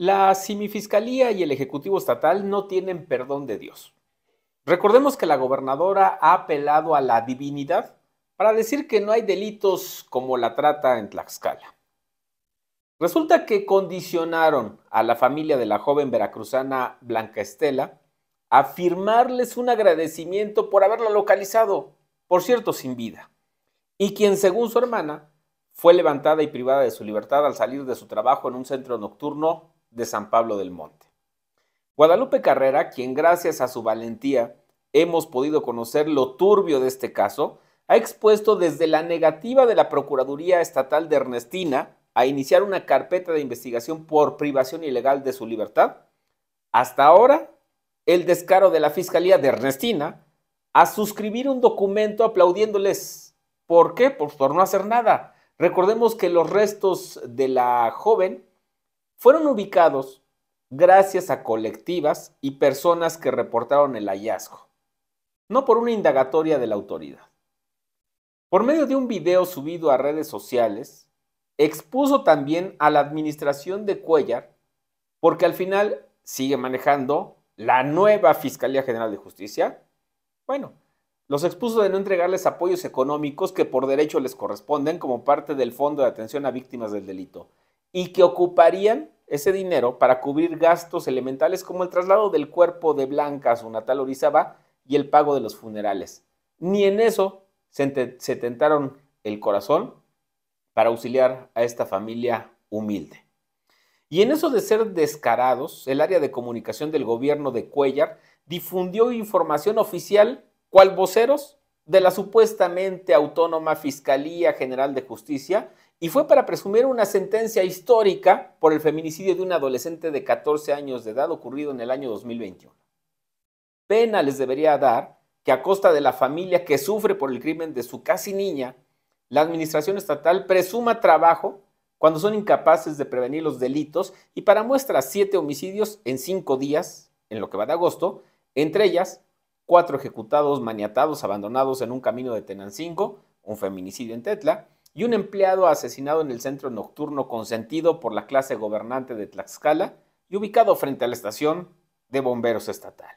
La semifiscalía y el Ejecutivo Estatal no tienen perdón de Dios. Recordemos que la gobernadora ha apelado a la divinidad para decir que no hay delitos como la trata en Tlaxcala. Resulta que condicionaron a la familia de la joven veracruzana Blanca Estela a firmarles un agradecimiento por haberla localizado, por cierto, sin vida, y quien, según su hermana, fue levantada y privada de su libertad al salir de su trabajo en un centro nocturno de San Pablo del Monte. Guadalupe Carrera, quien gracias a su valentía hemos podido conocer lo turbio de este caso, ha expuesto desde la negativa de la Procuraduría Estatal de Ernestina a iniciar una carpeta de investigación por privación ilegal de su libertad, hasta ahora el descaro de la Fiscalía de Ernestina a suscribir un documento aplaudiéndoles. ¿Por qué? Pues por no hacer nada. Recordemos que los restos de la joven fueron ubicados gracias a colectivas y personas que reportaron el hallazgo, no por una indagatoria de la autoridad. Por medio de un video subido a redes sociales, expuso también a la administración de Cuellar, porque al final sigue manejando la nueva Fiscalía General de Justicia. Bueno, los expuso de no entregarles apoyos económicos que por derecho les corresponden como parte del Fondo de Atención a Víctimas del Delito y que ocuparían ese dinero para cubrir gastos elementales como el traslado del cuerpo de Blanca a su natal Orizaba y el pago de los funerales. Ni en eso se, tentaron el corazón para auxiliar a esta familia humilde. Y en eso de ser descarados, el área de comunicación del gobierno de Cuellar difundió información oficial, cual voceros, de la supuestamente autónoma Fiscalía General de Justicia y fue para presumir una sentencia histórica por el feminicidio de un adolescente de 14 años de edad ocurrido en el año 2021. Pena les debería dar que a costa de la familia que sufre por el crimen de su casi niña, la administración estatal presuma trabajo cuando son incapaces de prevenir los delitos y para muestra siete homicidios en cinco días, en lo que va de agosto, entre ellas cuatro ejecutados, maniatados, abandonados en un camino de Tenancingo, un feminicidio en Tetla, y un empleado asesinado en el centro nocturno consentido por la clase gobernante de Tlaxcala y ubicado frente a la estación de bomberos estatal.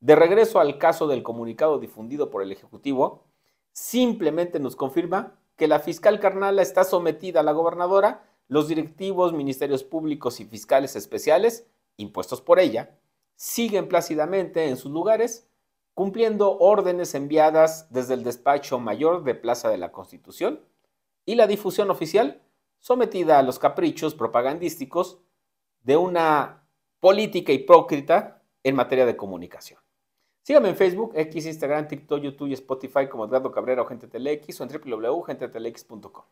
De regreso al caso del comunicado difundido por el Ejecutivo, simplemente nos confirma que la fiscal Carnala está sometida a la gobernadora, los directivos, ministerios públicos y fiscales especiales, impuestos por ella, siguen plácidamente en sus lugares, cumpliendo órdenes enviadas desde el despacho mayor de Plaza de la Constitución y la difusión oficial sometida a los caprichos propagandísticos de una política hipócrita en materia de comunicación. Sígame en Facebook, X, Instagram, TikTok, YouTube y Spotify como Edgardo Cabrera o Gente TeleX o en www.gentetelex.com.